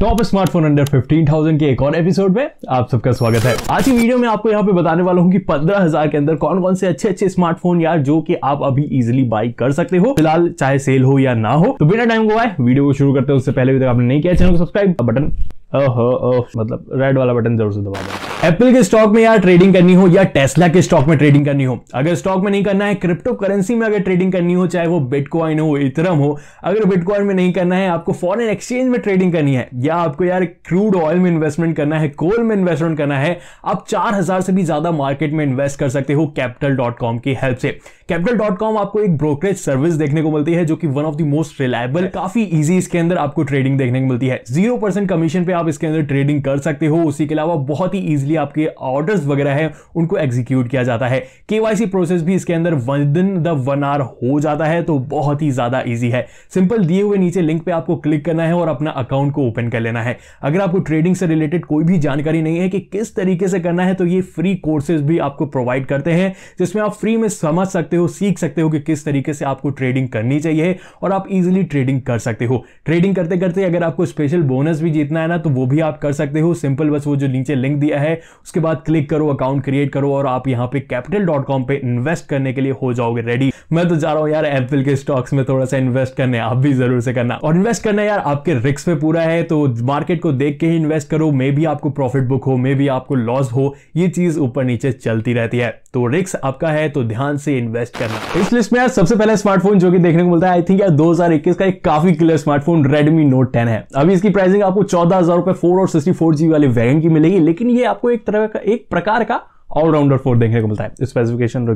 top smartphone under 15,000 के एक और एपिसोड में आप सबका स्वागत है आज की वीडियो में आपको यहाँ पे बताने वाला हूँ कि 15,000 के अंदर कौन कौन से अच्छे अच्छे स्मार्टफोन यार जो कि आप अभी इजिली बाई कर सकते हो फिलहाल चाहे सेल हो या ना हो तो बिना टाइम आए वीडियो को शुरू करते हैं उससे पहले भी तक आपने नहीं किया चैनल को सब्सक्राइब बटन ओहो ओह मतलब रेड वाला बटन जरूर से दबा दो एप्पल के स्टॉक में यार ट्रेडिंग करनी हो या टेस्ला के स्टॉक में ट्रेडिंग करनी हो अगर स्टॉक में नहीं करना है क्रिप्टो करेंसी में अगर ट्रेडिंग करनी हो चाहे वो बिटकॉइन हो इथरम हो अगर बिटकॉइन में नहीं करना है आपको फॉरेन एक्सचेंज में ट्रेडिंग करनी है या आपको यार क्रूड ऑयल में इन्वेस्टमेंट करना है कोल में इन्वेस्टमेंट करना है आप चार से भी ज्यादा मार्केट में इन्वेस्ट कर सकते हो कैपिटल की हेल्प से कैपिटल आपको एक ब्रोकरेज सर्विस देखने को मिलती है जो कि one of the most reliable काफी ईजी इसके अंदर आपको ट्रेडिंग देखने को मिलती है जीरो कमीशन पे आप इसके अंदर ट्रेडिंग कर सकते हो उसी के अलावा बहुत ही ईजिली आपके ऑर्डर्स वगैरह हैं उनको एग्जीक्यूट किया जाता है के प्रोसेस भी इसके अंदर वन दिन द वन आर हो जाता है तो बहुत ही ज़्यादा ईजी है सिंपल दिए हुए नीचे लिंक पर आपको क्लिक करना है और अपना अकाउंट को ओपन कर लेना है अगर आपको ट्रेडिंग से रिलेटेड कोई भी जानकारी नहीं है कि किस तरीके से करना है तो ये फ्री कोर्सेज भी आपको प्रोवाइड करते हैं जिसमें आप फ्री में समझ सकते हो सीख सकते हो कि किस तरीके से आपको ट्रेडिंग करनी चाहिए और आप इजिली ट्रेडिंग कर सकते हो ट्रेडिंग करते करते अगर आपको स्पेशल बोनस भी जीतना है ना तो तो वो भी आप कर सकते हो सिंपल बस वो जो नीचे लिंक दिया है उसके बाद क्लिक करो अकाउंट क्रिएट करो और आप यहाँ पे कैपिटल डॉट कॉम पे इन्वेस्ट करने के लिए हो जाओगे रेडी मैं तो जा रहा हूँ यार एप्पल के स्टॉक्स में थोड़ा सा इन्वेस्ट करने आप भी जरूर से करना और इन्वेस्ट करना यार आपके रिक्स पे पूरा है तो मार्केट को देख के ही इन्वेस्ट करो मे भी आपको प्रॉफिट बुक हो मे भी आपको लॉस हो ये चीज ऊपर नीचे चलती रहती है तो रिक्स आपका है तो ध्यान से इन्वेस्ट करना इस लिस्ट में यार सबसे पहले स्मार्टफोन जो कि देखने को मिलता है आई थिंक यार 2021 का एक काफी क्लियर स्मार्टफोन Redmi Note 10 है अभी इसकी प्राइसिंग आपको चौदह रुपये फोर और सिक्सटी फोर जी वाली वैगन की मिलेगी लेकिन ये आपको एक तरह का एक प्रकार का ऑलराउंडर फोन देखने को मिलता है specification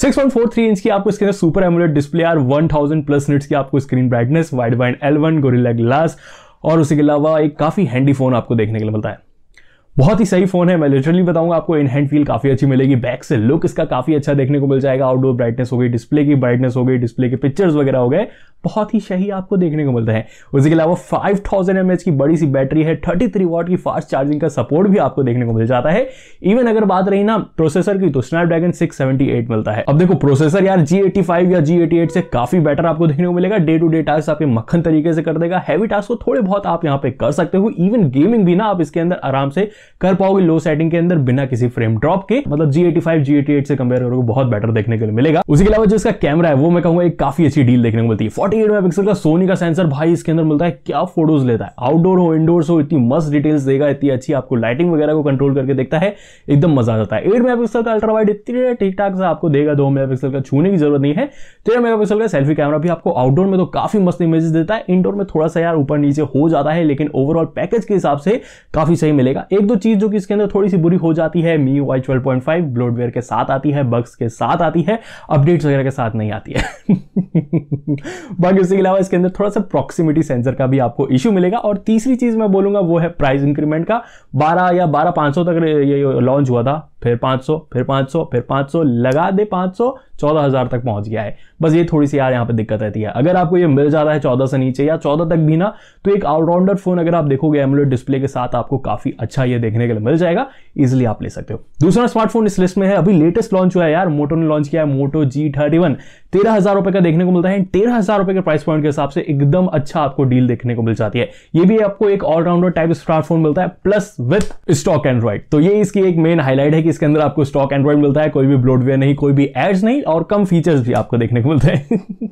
six point four three inch की आपको इसके अंदर super AMOLED display are one thousand plus nits की आपको screen brightness widevine L one Gorilla glass और उसके अलावा एक काफ़ी हैंडी फोन आपको देखने के लिए मिलता है बहुत ही सही फ़ोन है मैं लिटरली बताऊंगा आपको इन हैंड फील काफ़ी अच्छी मिलेगी बैक से लुक इसका काफ़ी अच्छा देखने को मिल जाएगा आउटडोर ब्राइटनेस हो गई डिस्प्ले की ब्राइटनेस हो गई डिस्प्ले के पिक्चर्स वगैरह हो गए बहुत ही सही आपको देखने को मिलता है उसके अलावा फाइव थाउजेंड की बड़ी सी बैटरी है थर्टी थ्री वॉट की फास्ट चार्जिंग का सपोर्ट भी आपको देखने को मिल जाता है इवन अगर बात रही ना प्रोसेसर की तो स्नैपड्रैगन 678 मिलता है अब देखो प्रोसेसर यार जी या जी से काफी बेटर आपको देखने को मिलेगा डे टू डे टास्क आपके मक्खन तरीके से कर देगा हैवी टास्क को थोड़े बहुत आप यहाँ पे कर सकते हो इवन गेमिंग भी ना आप इसके अंदर आराम से कर पाओगे लो सेटिंग के अंदर बिना किसी फ्रेम ड्रॉप के मतलब G eighty five G eighty eight से कंपेयर करोगे बहुत बेटर देखने के लिए मिलेगा उसके अलावा जो इसका कैमरा है वो मैं कहूंगा एक काफी अच्छी डील देखने को मिलती है फोर्टी एट मेगापिक्सल का सोनी का सेंसर भाई इसके अंदर मिलता है क्या फोटोज लेता है आउटडोर हो इंडोर हो इतनी मस्त डिटेल्स देगा इतनी अच्छी आपको लाइटिंग वगैरह को कंट्रोल करके देखता है एकदम मजा आ जाता है एट मेगा का अल्ट्रा वाइड इतने ठीक ठाक से आपको देगा दो मेगा का छूने की जरूरत नहीं है तेरह मेगा का सेल्फी कैमरा भी आपको आउटडोर में तो काफी मस्त इमेजेस देता है इंडोर में थोड़ा सा यार ऊपर नीचे हो जाता है लेकिन ओवरऑल पैकेज के हिसाब से काफी सही मिलेगा एक दो चीज़ जो कि इसके अंदर थोड़ी सी बुरी हो जाती है MIUI twelve point five bloatware के साथ आती है बग्स के साथ आती है अपडेट्स वगैरह के साथ नहीं आती है बाकी उसके अलावा इसके अंदर थोड़ा सा प्रॉक्सिमिटी सेंसर का भी आपको इश्यू मिलेगा और तीसरी चीज़ मैं बोलूंगा वो है प्राइस इंक्रीमेंट का बारह या बारह पाँच तक ये लॉन्च हुआ था फिर 500 फिर 500 फिर 500 लगा दे 500 14000 तक पहुंच गया है बस ये थोड़ी सी यार यहाँ पे दिक्कत रहती है अगर आपको ये मिल जाता है चौदह से नीचे या चौदह तक भी ना तो एक ऑलराउंडर फोन अगर आप देखोगे एमुलेट डिस्प्ले के साथ आपको काफी अच्छा ये देखने के लिए मिल जाएगा इजिली आप ले सकते हो दूसरा स्मार्टफोन इस लिस्ट में है अभी लेटेस्ट लॉन्च हुआ है यार मोटो ने लॉन्च किया है मोटो जी थर्टी वन तेरह हजार रुपए का देखने को मिलता है तेरह हजार रुपए के प्राइस पॉइंट के हिसाब से एकदम अच्छा आपको डील देखने को मिल जाती है ये भी आपको एक ऑलराउंडर टाइप स्मार्टफोन मिलता है प्लस विथ स्टॉक एंड्रॉइड तो ये इसकी एक मेन हाईलाइट है कि इसके अंदर आपको स्टॉक एंड्रॉइड मिलता है कोई भी ब्लोडवेयर नहीं कोई भी एड्स नहीं और कम फीचर्स भी आपको देखने को बोलते हैं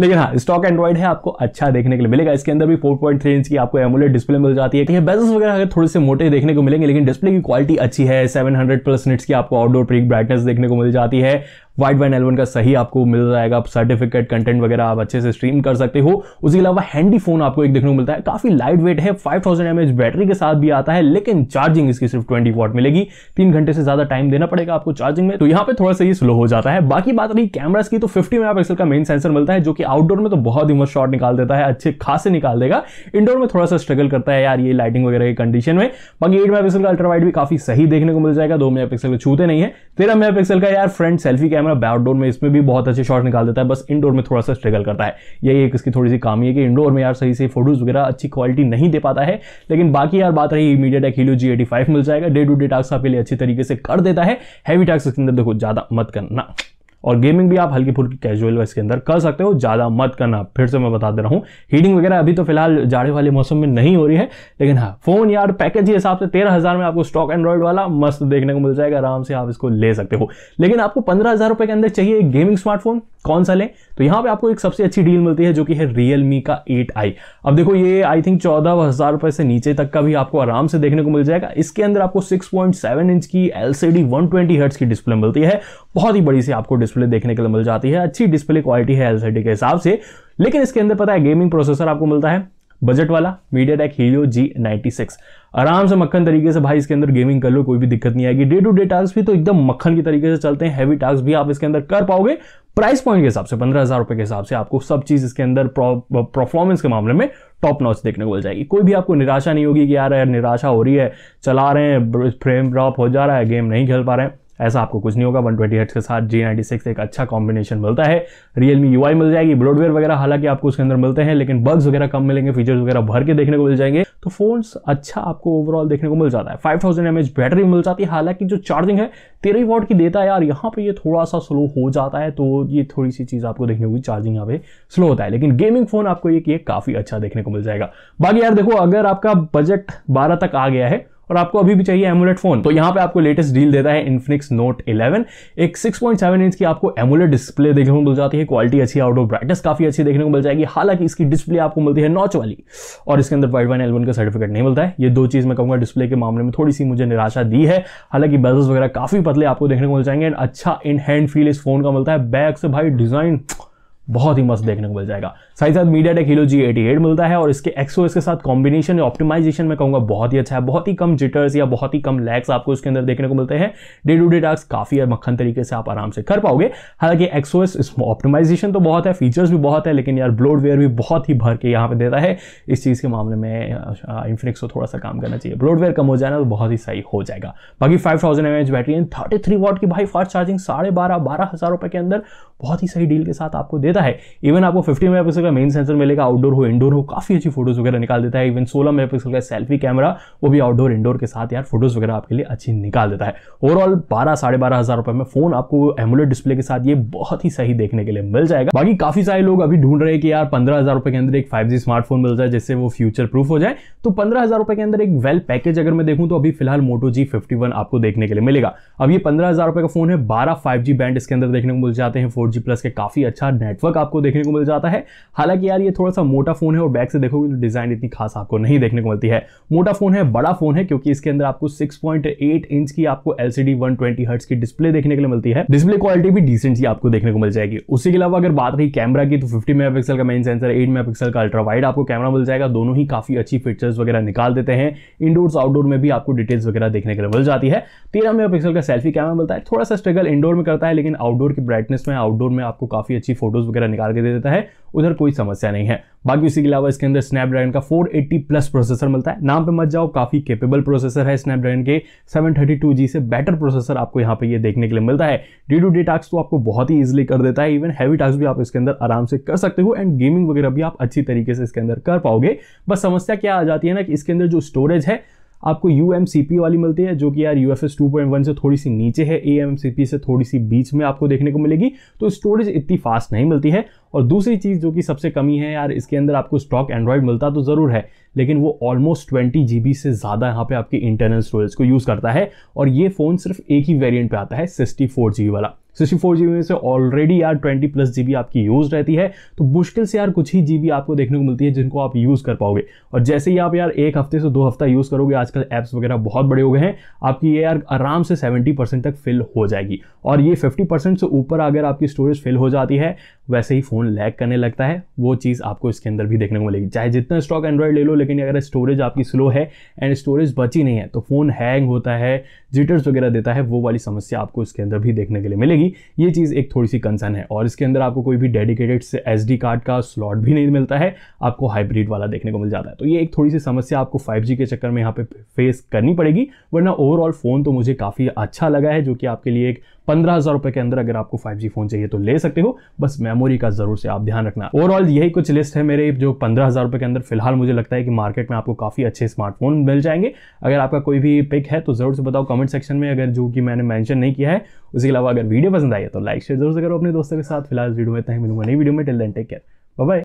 लेकिन हाँ स्टॉक एंड्रॉइड है आपको अच्छा देखने के लिए मिलेगा इसके अंदर भी 4.3 इंच की आपको एमुलेट डिस्प्ले मिल जाती है ठीक है बेजस वगैरह अगर थोड़े से मोटे देखने को मिलेंगे लेकिन डिस्प्ले की क्वालिटी अच्छी है 700 प्लस निट्स की आपको आउटडोर प्रिक ब्राइटनेस देखने को मिल जाती है वाइट वन एलवन का सही आपको मिल जाएगा सर्टिफिकेट कंटेंट वगैरह आप अच्छे से स्ट्रीम कर सकते हो उसके अलावा हैंडी फोन आपको एक देखने को मिलता है काफी लाइट वेट है फाइव थाउजेंड बैटरी के साथ भी आता है लेकिन चार्जिंग इसकी सिर्फ ट्वेंटी वॉट मिलेगी तीन घंटे से ज्यादा टाइम देना पड़ेगा आपको चार्जिंग में तो यहाँ पे थोड़ा सा ये स्लो हो जाता है बाकी बात रही कैमराज की तो फिफ्टी मेगा का मेन सेंसर मिलता है जो कि आउटडोर में तो बहुत ही मस्त शॉट निकाल देता है अच्छे खास निकाल देगा इंडोर में थोड़ा सा स्ट्रगल करता है यार ये लाइटिंग वगैरह की कंडीशन में बाकी एट मेगा का अल्ट्रा भी काफी सही देखने को मिल जाएगा दो मेगा का छूते नहीं है तेरह मेगा का यार front selfie camera camera backdoor में इसमें भी बहुत अच्छे शॉट निकाल देता है बस इंडोर में थोड़ा सा स्ट्रगल करता है यही एक इसकी थोड़ी सी कमी है कि इंडोर में यार सही से फोटोज़ वगैरह अच्छी क्वालिटी नहीं दे पाता है लेकिन बाकी यार बात रही MediaTek Helio G eighty five मिल जाएगा डे टू डे टास्क आपके लिए अच्छी तरीके से कर देता है हैवी टास्क इसके अंदर देखो ज़्यादा मत करना और गेमिंग भी आप हल्की फुल्की कैजुअल इसके अंदर कर सकते हो ज़्यादा मत करना फिर से मैं बता दे रहा हूँ हीटिंग वगैरह अभी तो फिलहाल जाड़े वाले मौसम में नहीं हो रही है लेकिन हाँ फोन यार पैकेज के हिसाब से तेरह हज़ार में आपको स्टॉक एंड्रॉइड वाला मस्त देखने को मिल जाएगा आराम से आप इसको ले सकते हो लेकिन आपको पंद्रह हज़ार रुपये के अंदर चाहिए एक गेमिंग स्मार्टफोन कौन सा लें तो यहाँ पे आपको एक सबसे अच्छी डील मिलती है जो कि है रियलमी का एट आई अब देखो ये आई थिंक चौदह हज़ार रुपये से नीचे तक का भी आपको आराम से देखने को मिल जाएगा इसके अंदर आपको 6.7 इंच की L C D one twenty hertz की डिस्प्ले मिलती है बहुत ही बड़ी सी आपको डिस्प्ले देखने के लिए मिल जाती है अच्छी डिस्प्ले क्वालिटी है एल सी डी के हिसाब से लेकिन इसके अंदर पता है गेमिंग प्रोसेसर आपको मिलता है बजट वाला MediaTek Helio G ninety six आराम से मक्खन तरीके से भाई इसके अंदर गेमिंग कर लो कोई भी दिक्कत नहीं आएगी डे टू डे टास्क भी तो एकदम मक्खन के तरीके से चलते हैं हैवी टास्क भी आप इसके अंदर कर पाओगे प्राइस पॉइंट के हिसाब से पंद्रह हज़ार रुपए के हिसाब से आपको सब चीज़ इसके अंदर परफॉर्मेंस uh, के मामले में टॉप नॉच देखने को मिल जाएगी कोई भी आपको निराशा नहीं होगी कि यार यार निराशा हो रही है चला रहे हैं फ्रेम ड्रॉप हो जा रहा है गेम नहीं खेल पा रहे हैं ऐसा आपको कुछ नहीं होगा वन ट्वेंटी के साथ जी नाइन्टी सिक्स एक अच्छा कॉम्बिनेशन मिलता है रियलमी यू मिल जाएगी ब्रॉडवेयर वगैरह हालांकि आपको उसके अंदर मिलते हैं लेकिन बग्स वगैरह कम मिलेंगे फीचर्स वगैरह भर के देखने को मिल जाएंगे तो फोन अच्छा आपको ओवरऑल देखने को मिल जाता है फाइव थाउजेंड बैटरी मिल जाती है हालांकि जो चार्जिंग है तेरह वॉट की देता है यार यहाँ पर ये थोड़ा सा स्लो हो जाता है तो ये थोड़ी सी चीज़ आपको देखने को चार्जिंग यहाँ पे स्लो होता है लेकिन गेमिंग फोन आपको ये काफ़ी अच्छा देखने को मिल जाएगा बाकी यार देखो अगर आपका बजट बारह तक आ गया है और आपको अभी भी चाहिए एमुलेट फोन तो यहाँ पे आपको लेटेस्ट डील देता है इन्फिनिक्स नोट 11 एक 6.7 इंच की आपको एमुलेट डिस्प्ले देखने को मिल जाती है क्वालिटी अच्छी आउट ऑफ ब्राइटनेस काफी अच्छी देखने को मिल जाएगी हालांकि इसकी डिस्प्ले आपको मिलती है नॉच वाली और इसके अंदर वाइड वाइन एलवन का सर्टिफिकेट नहीं मिलता है ये दो चीज मैं कहूँगा डिस्प्ले के मामले में थोड़ी सी मुझे निराशा दी है हालांकि बेजल्स वगैरह काफी पतले आपको देखने को मिल जाएंगे एंड अच्छा इन हैंड फील इस फोन का मिलता है बैक से भाई डिजाइन बहुत ही मस्त देखने को मिल जाएगा साथ ही साथ MediaTek Helio G eighty eight मिलता है और इसके एक्सो के साथ कॉम्बिनेशन या ऑप्टिमाइजेशन में कहूंगा बहुत ही अच्छा है बहुत ही कम जिटर्स या बहुत ही कम लैग्स आपको इसके अंदर देखने को मिलते हैं डे टू डे टास्क काफ़ी मक्खन तरीके से आप आराम से कर पाओगे हालांकि एक्सो इसमें ऑप्टिमाइजेशन तो बहुत है फीचर्स भी बहुत है लेकिन यार ब्लोडवेयर भी बहुत ही भर के यहाँ पे देता है इस चीज़ के मामले में इन्फिनिक्स को थोड़ा सा काम करना चाहिए ब्लोडवेयर कम हो जाना तो बहुत ही सही हो जाएगा बाकी five thousand M H battery and thirty three watt की भाई फास्ट चार्जिंग साढ़े बारह बारह हज़ार रुपये के अंदर बहुत ही सही डील के साथ आपको देता है इवन आपको फिफ्टी मेगा का मेन सेंसर मिलेगा आउटडोर हो इंडोर हो काफ़ी अच्छी फोटोज़ वगैरह निकाल देता है इवन सोलह मेगा का सेल्फी कैमरा वो भी आउटडोर इंडोर के साथ यार फोटोज़ वगैरह आपके लिए अच्छी निकाल देता है ओवरऑल बारह साढ़े बारह हज़ार रुपए में फ़ोन आपको एमुलेट डिस्प्ले के साथ ये बहुत ही सही देखने के लिए मिल जाएगा बाकी काफ़ी सारे लोग अभी ढूंढ रहे हैं कि यार पंद्रह हज़ार रुपए के अंदर एक फाइव जी स्मार्टफोन मिल जाए जिससे वो फ्यूचर प्रूफ हो जाए तो पंद्रह हज़ार रुपए के अंदर एक वेल पैकेज अगर मैं देखूं तो अभी फिलहाल मोटो जी फिफ्टी आपको देखने के लिए मिलेगा अब ये पंद्रह हज़ार रुपए का फोन है बारह फाइव जी बैंड इसके अंदर देखने को मिल जाते हैं फोर फोर जी प्लस के काफ़ी अच्छा नेटवर्क आपको देखने को मिल जाता है हालांकि यार ये थोड़ा सा मोटा फ़ोन है और बैक से देखोगे तो डिज़ाइन इतनी खास आपको नहीं देखने को मिलती है मोटा फ़ोन है बड़ा फ़ोन है क्योंकि इसके अंदर आपको सिक्स इंच की आपको एल सी की डिस्प्ले देखने के लिए मिलती है डिस्प्ले क्वालिटी भी डिसेंट सी आपको देखने को मिल जाएगी उसी के अलावा अगर बात रही कैमरा की तो फिफ्टी मेगा का मेन सेंसर एट मेगा का अल्ट्रा वाइड आपको कैमरा मिल जाएगा दोनों ही काफ़ी अच्छी फीचर्स वगैरह निकाल देते हैं इंडोर्स आउटडोर में भी आपको डिटेल्स वगैरह देखने के लिए मिल जाती है तेरह मेगा का सेल्फी कैमरा मिलता है थोड़ा सा स्ट्रगल इंडोर में करता है लेकिन आउटडोर की ब्राइटनेस में आउटडोर आउटडोर में आपको काफ़ी अच्छी फोटोज़ वगैरह निकाल के दे देता है उधर कोई समस्या नहीं है बाकी उसी के अलावा इसके अंदर स्नैपड्रैगन का 480 प्लस प्रोसेसर मिलता है नाम पे मत जाओ काफ़ी केपेबल प्रोसेसर है स्नैपड्रैगन के 732G से बेटर प्रोसेसर आपको यहाँ पे ये देखने के लिए मिलता है डी टू डी टास्क तो आपको बहुत ही इजीली कर देता है इवन हैवी टास्क भी आप इसके अंदर आराम से कर सकते हो एंड गेमिंग वगैरह भी आप अच्छी तरीके से इसके अंदर कर पाओगे बस समस्या क्या आ जाती है ना कि इसके अंदर जो स्टोरेज है आपको यू वाली मिलती है जो कि यार यू एफ से थोड़ी सी नीचे है ए से थोड़ी सी बीच में आपको देखने को मिलेगी तो स्टोरेज इतनी फास्ट नहीं मिलती है और दूसरी चीज़ जो कि सबसे कमी है यार इसके अंदर आपको स्टॉक एंड्रॉयड मिलता तो ज़रूर है लेकिन वो ऑलमोस्ट ट्वेंटी जी से ज़्यादा यहाँ पे आपके इंटरनल स्टोरेज को यूज़ करता है और ये फ़ोन सिर्फ एक ही वेरियंट पे आता है सिक्सटी वाला सिक्सटी फोर जी में से ऑलरेडी यार ट्वेंटी प्लस जी आपकी यूज रहती है तो मुश्किल से यार कुछ ही जी आपको देखने को मिलती है जिनको आप यूज़ कर पाओगे और जैसे ही आप यार एक हफ्ते से दो हफ्ता यूज़ करोगे आजकल ऐप्स वगैरह बहुत बड़े हो गए हैं आपकी ये यार आराम से सेवेंटी परसेंट तक फिल हो जाएगी और ये फिफ्टी परसेंट से ऊपर अगर आपकी स्टोरेज फिल हो जाती है वैसे ही फ़ोन लैग करने लगता है वो चीज़ आपको इसके अंदर भी देखने को मिलेगी चाहे जितना स्टॉक एंड्रॉयड ले लो लेकिन अगर स्टोरेज आपकी स्लो है एंड स्टोरेज बची नहीं है तो फ़ोन हैंग होता है जिटर्स वगैरह देता है वो वाली समस्या आपको इसके अंदर भी देखने के लिए मिलेगी ये चीज़ एक थोड़ी सी कंसर्न है और इसके अंदर आपको कोई भी डेडिकेटेड से एस कार्ड का स्लॉट भी नहीं मिलता है आपको हाइब्रिड वाला देखने को मिल जाता है तो ये एक थोड़ी सी समस्या आपको फाइव के चक्कर में यहाँ पर फेस करनी पड़ेगी वरना ओवरऑल फ़ोन तो मुझे काफ़ी अच्छा लगा है जो कि आपके लिए एक पंद्रह हज़ार रुपए के अंदर अगर आपको फाइव जी फोन चाहिए तो ले सकते हो बस मेमोरी का ज़रूर से आप ध्यान रखना ओवरऑल यही कुछ लिस्ट है मेरे जो पंद्रह हज़ार रुपए के अंदर फिलहाल मुझे लगता है कि मार्केट में आपको काफ़ी अच्छे स्मार्टफोन मिल जाएंगे अगर आपका कोई भी पिक है तो ज़रूर से बताओ कमेंट सेक्शन में अगर जो कि मैंने मैंशन नहीं किया है उसके अलावा अगर वीडियो पसंद आई है तो लाइक शेयर जरूर से करो अपने दोस्तों के साथ फिलहाल वीडियो में मिलूंगा नई वीडियो में till then take care bye